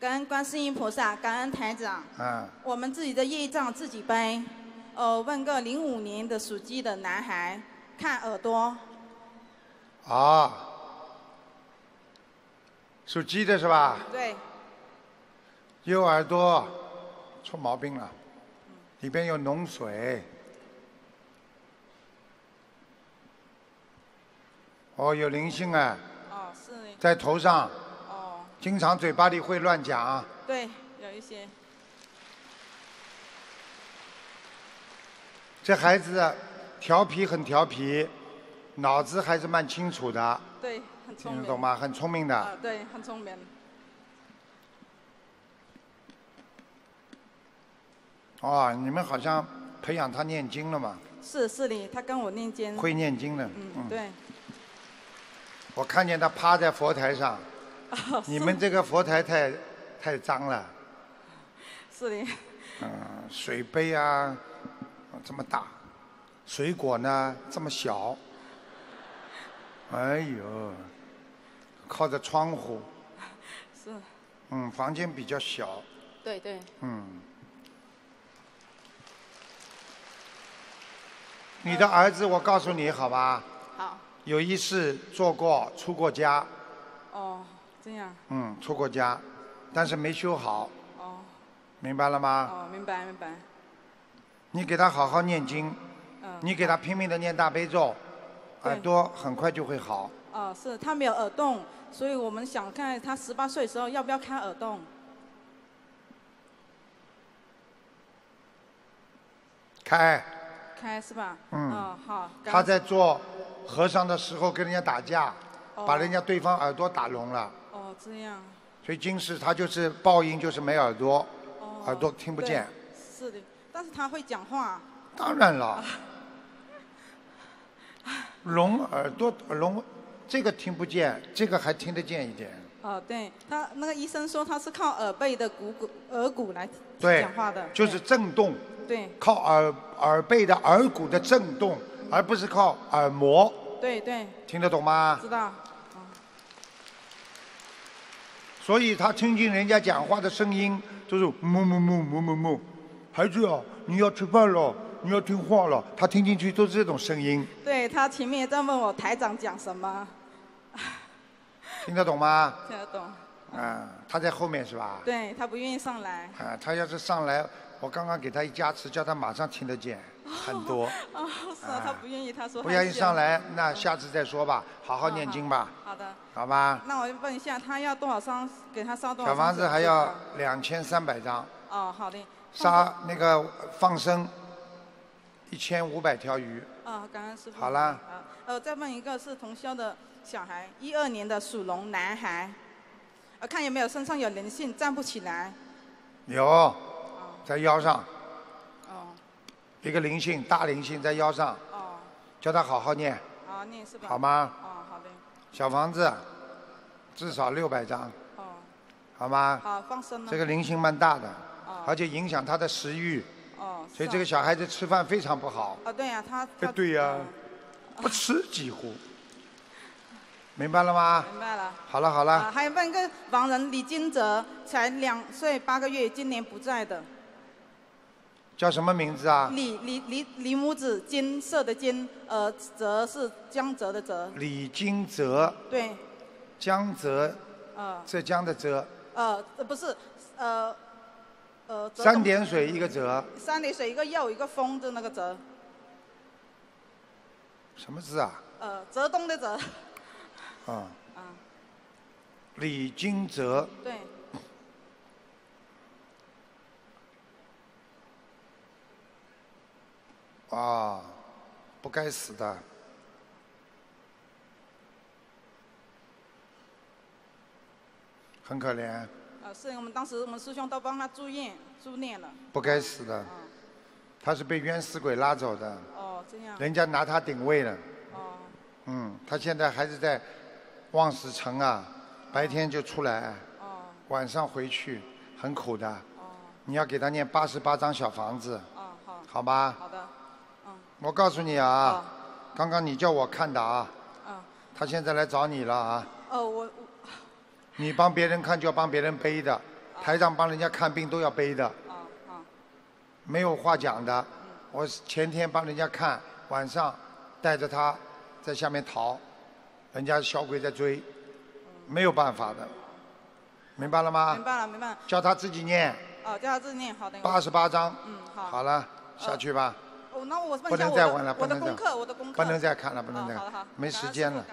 感恩观世音菩萨，感恩台长。啊。我们自己的业障自己背。哦，问个零五年的属鸡的男孩，看耳朵。啊。属鸡的是吧？对。右耳朵出毛病了，里边有脓水。哦，有灵性啊！哦，是的。在头上。经常嘴巴里会乱讲。啊。对，有一些。这孩子调皮，很调皮，脑子还是蛮清楚的。对，很。听得懂吗？很聪明的。啊，对，很聪明。哦，你们好像培养他念经了嘛？是是的，他跟我念经。会念经的。嗯，对。我看见他趴在佛台上。你们这个佛台太太脏了。是的。嗯，水杯啊，这么大，水果呢这么小。哎呦，靠着窗户。是。嗯，房间比较小。对对。嗯。你的儿子，我告诉你，好吧。好。有一次做过出过家。嗯，出过家，但是没修好。哦，明白了吗？哦，明白明白。你给他好好念经，你给他拼命的念大悲咒，耳朵很快就会好。啊，是他没有耳洞，所以我们想看他十八岁的时候要不要开耳洞。开。开是吧？嗯，好。他在做和尚的时候跟人家打架，把人家对方耳朵打聋了。这样，所以金氏他就是报音，就是没耳朵，耳朵听不见。是的，但是他会讲话。当然了。聋耳朵聋，这个听不见，这个还听得见一点。哦，对他那个医生说他是靠耳背的骨骨、耳骨来讲话的，就是震动。对。靠耳耳背的耳骨的震动，而不是靠耳膜。对对。听得懂吗？知道。所以他听见人家讲话的声音，就是木木哞哞哞哞。孩子啊，你要吃饭了，你要听话了。他听进去都是这种声音。对他前面在问我台长讲什么，听得懂吗？听得懂。啊，他在后面是吧？对他不愿意上来。啊，他要是上来，我刚刚给他一加持，叫他马上听得见。很多，是 啊，他不愿意，他说不愿意上来，那下次再说吧，好好念经吧。好的，好吧。那我问一下，他要多少张？给他烧多少？小房子还要两千三百张。哦，好的。杀那个放生，一千五百条鱼。哦，刚刚师傅。好了。呃，再问一个是同乡的小孩，一二年的属龙男孩，呃，看有没有身上有灵性，站不起来。有，在腰上。一个灵性，大灵性在腰上，叫他好好念，好吗？哦，好的。小房子，至少六百张，好吗？好，放生了。这个灵性蛮大的，而且影响他的食欲，所以这个小孩子吃饭非常不好。哦，对呀，他。哎，对呀，不吃几乎，明白了吗？明白了。好了，好了。还要问一个王人李金泽，才两岁八个月，今年不在的。叫什么名字啊？李李李李母子，金色的金，呃，泽是江泽的泽。李金泽。对，江泽。呃。浙江的泽。呃，不是，呃，呃。三点水一个泽。三点水一个又一个风的那个泽。什么字啊？呃，泽东的泽。啊。啊。李金泽。对。啊！不该死的，很可怜。啊，是我们当时我们师兄都帮他住院住院了。不该死的，他是被冤死鬼拉走的。哦，这样。人家拿他顶位了。哦。嗯，他现在还是在望死城啊，白天就出来，晚上回去，很苦的。哦。你要给他念八十八张小房子。哦，好。好吧。好的。我告诉你啊，刚刚你叫我看的啊，他现在来找你了啊。哦，我。你帮别人看就要帮别人背的，台上帮人家看病都要背的。啊啊。没有话讲的，我前天帮人家看，晚上带着他在下面逃，人家小鬼在追，没有办法的，明白了吗？明白了，明白。叫他自己念。哦，叫他自己念，好，的。八十八章。嗯，好。好了，下去吧。我那我问一下我的功课，我的功课不能再看了，不能再看了，没时间了。